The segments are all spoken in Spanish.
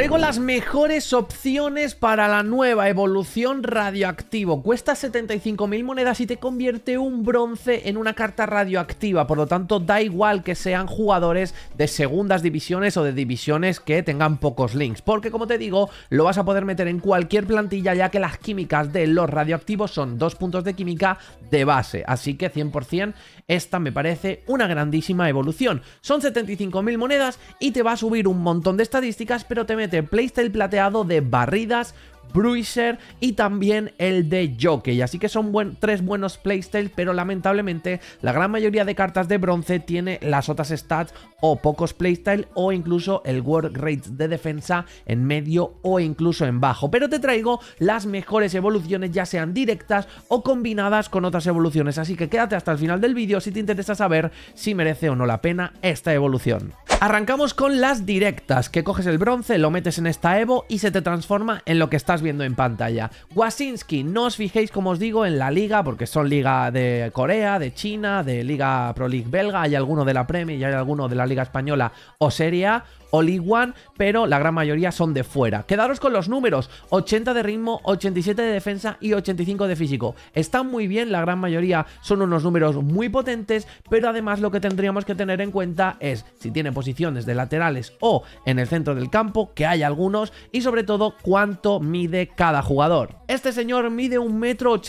traigo las mejores opciones para la nueva evolución radioactivo. Cuesta 75.000 monedas y te convierte un bronce en una carta radioactiva. Por lo tanto, da igual que sean jugadores de segundas divisiones o de divisiones que tengan pocos links. Porque, como te digo, lo vas a poder meter en cualquier plantilla ya que las químicas de los radioactivos son dos puntos de química de base. Así que 100% esta me parece una grandísima evolución. Son 75.000 monedas y te va a subir un montón de estadísticas, pero te mete playstyle plateado de barridas, Bruiser y también el de Jockey. Así que son tres buenos playstyles, pero lamentablemente la gran mayoría de cartas de bronce tiene las otras stats o pocos playstyle o incluso el work rate de defensa en medio o incluso en bajo. Pero te traigo las mejores evoluciones, ya sean directas o combinadas con otras evoluciones. Así que quédate hasta el final del vídeo si te interesa saber si merece o no la pena esta evolución. Arrancamos con las directas, que coges el bronce, lo metes en esta Evo y se te transforma en lo que estás viendo en pantalla. Wasinski, no os fijéis, como os digo, en la liga, porque son liga de Corea, de China, de liga Pro League belga, hay alguno de la Premier y hay alguno de la liga española o Serie A o League One, pero la gran mayoría son de fuera. Quedaros con los números, 80 de ritmo, 87 de defensa y 85 de físico. Están muy bien, la gran mayoría son unos números muy potentes, pero además lo que tendríamos que tener en cuenta es si tiene posiciones de laterales o en el centro del campo, que hay algunos, y sobre todo cuánto mide cada jugador. Este señor mide un metro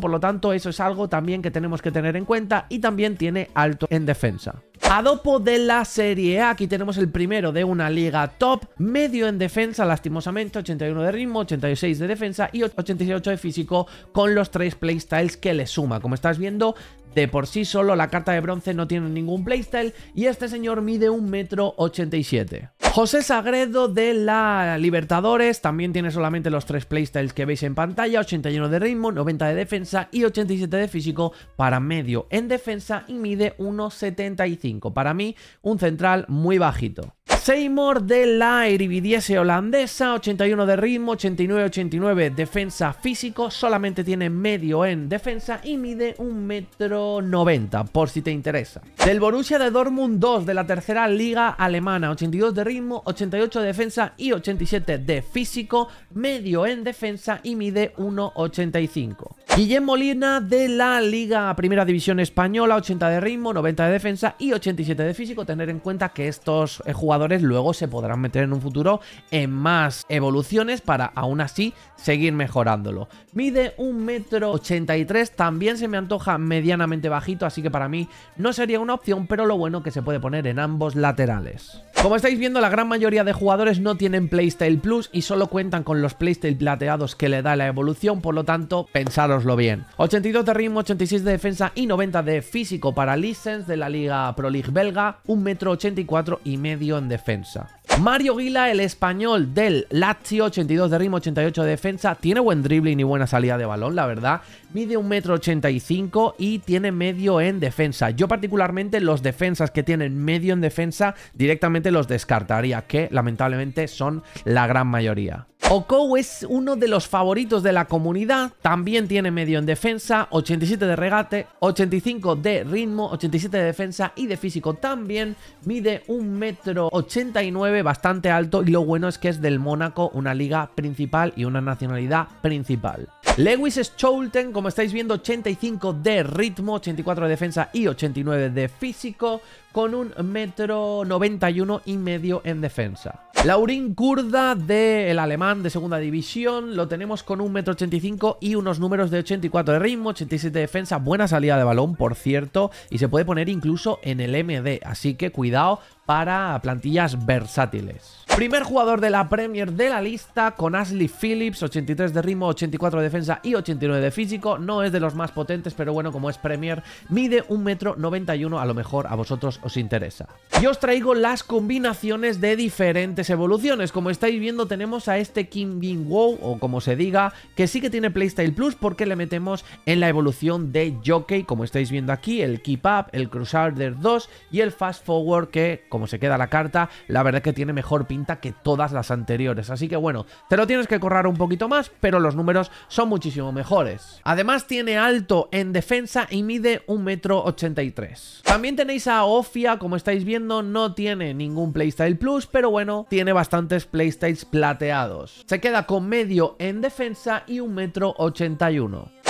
por lo tanto eso es algo también que tenemos que tener en cuenta y también tiene alto en defensa. Adopo de la Serie A, aquí tenemos el primero de una liga top, medio en defensa, lastimosamente, 81 de ritmo, 86 de defensa y 88 de físico con los tres playstyles que le suma. Como estás viendo, de por sí solo la carta de bronce no tiene ningún playstyle y este señor mide 187 metro José Sagredo de la Libertadores también tiene solamente los tres playstyles que veis en pantalla, 81 de ritmo, 90 de defensa y 87 de físico para medio en defensa y mide 1,75. Para mí, un central muy bajito. Seymour de la Eribidiese holandesa, 81 de ritmo, 89-89 defensa físico, solamente tiene medio en defensa y mide 1,90m por si te interesa. Del Borussia de Dortmund 2 de la tercera liga alemana, 82 de ritmo, 88 de defensa y 87 de físico, medio en defensa y mide 1,85. Guillem Molina de la Liga Primera División Española, 80 de ritmo, 90 de defensa y 87 de físico. Tener en cuenta que estos eh, jugadores luego se podrán meter en un futuro en más evoluciones para aún así seguir mejorándolo. Mide 1,83m, también se me antoja medianamente bajito, así que para mí no sería una opción, pero lo bueno que se puede poner en ambos laterales. Como estáis viendo, la gran mayoría de jugadores no tienen Playstyle Plus y solo cuentan con los Playstyle plateados que le da la evolución, por lo tanto, pensároslo bien. 82 de ritmo, 86 de defensa y 90 de físico para License de la Liga Pro League belga, 1,84 m y medio en defensa. Mario Guila, el español del Lazio, 82 de ritmo, 88 de defensa, tiene buen dribbling y buena salida de balón, la verdad. Mide 1,85m y tiene medio en defensa. Yo particularmente los defensas que tienen medio en defensa directamente los descartaría, que lamentablemente son la gran mayoría. Okou es uno de los favoritos de la comunidad, también tiene medio en defensa, 87 de regate, 85 de ritmo, 87 de defensa y de físico también, mide un metro 89, bastante alto y lo bueno es que es del Mónaco, una liga principal y una nacionalidad principal. Lewis Scholten, como estáis viendo, 85 de ritmo, 84 de defensa y 89 de físico con un metro 91 y medio en defensa. Laurín Kurda del alemán de segunda división, lo tenemos con un metro 85 y unos números de 84 de ritmo, 87 de defensa, buena salida de balón por cierto, y se puede poner incluso en el MD, así que cuidado para plantillas versátiles. Primer jugador de la Premier de la lista con Ashley Phillips, 83 de ritmo, 84 de defensa y 89 de físico. No es de los más potentes, pero bueno, como es Premier, mide un metro 91 A lo mejor a vosotros os interesa. Y os traigo las combinaciones de diferentes evoluciones. Como estáis viendo tenemos a este King Bing Wow, o como se diga, que sí que tiene Playstyle Plus porque le metemos en la evolución de Jockey, como estáis viendo aquí, el Keep Up, el Crusader 2 y el Fast Forward que, como se queda la carta, la verdad que tiene mejor pinta que todas las anteriores. Así que bueno, te lo tienes que correr un poquito más, pero los números son muchísimo mejores. Además tiene alto en defensa y mide 1,83 m. También tenéis a Off como estáis viendo, no tiene ningún playstyle plus, pero bueno, tiene bastantes playstyles plateados. Se queda con medio en defensa y un metro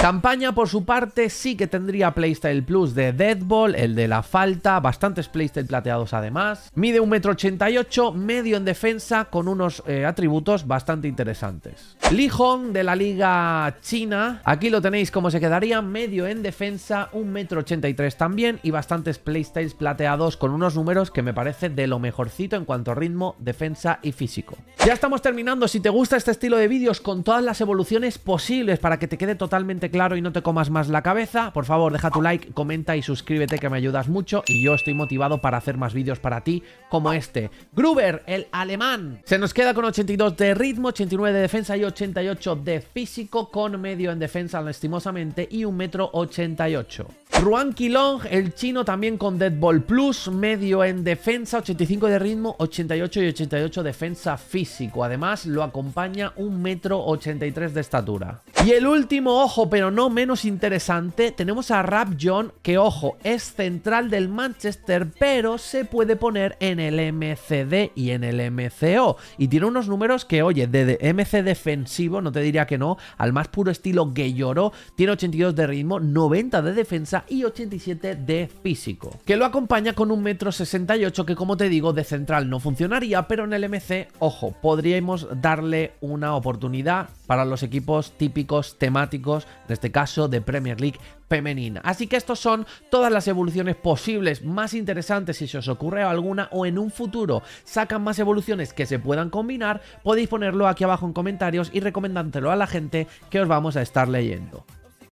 Campaña, por su parte, sí que tendría Playstyle Plus de Deadball, el de la falta, bastantes Playstyle plateados además. Mide 1,88m, medio en defensa, con unos eh, atributos bastante interesantes. Li de la Liga China, aquí lo tenéis como se quedaría, medio en defensa, 1,83m también, y bastantes Playstyles plateados con unos números que me parece de lo mejorcito en cuanto ritmo, defensa y físico. Ya estamos terminando, si te gusta este estilo de vídeos con todas las evoluciones posibles para que te quede totalmente claro y no te comas más la cabeza. Por favor, deja tu like, comenta y suscríbete que me ayudas mucho y yo estoy motivado para hacer más vídeos para ti como este. Gruber, el alemán. Se nos queda con 82 de ritmo, 89 de defensa y 88 de físico con medio en defensa lastimosamente y un metro 88. Ruan Kilong, el chino también con Deadball Plus, medio en defensa, 85 de ritmo, 88 y 88 defensa físico. Además lo acompaña un metro 83 de estatura. Y el último, ojo, pero no menos interesante, tenemos a Rap John, que ojo, es central del Manchester, pero se puede poner en el MCD y en el MCO. Y tiene unos números que, oye, de, MC defensivo, no te diría que no, al más puro estilo que tiene 82 de ritmo, 90 de defensa y 87 de físico. Que lo acompaña con un metro 68 que, como te digo, de central no funcionaría, pero en el MC, ojo, podríamos darle una oportunidad para los equipos típicos temáticos, en este caso de Premier League femenina. Así que estos son todas las evoluciones posibles más interesantes si se os ocurre alguna o en un futuro sacan más evoluciones que se puedan combinar, podéis ponerlo aquí abajo en comentarios y recomendándolo a la gente que os vamos a estar leyendo.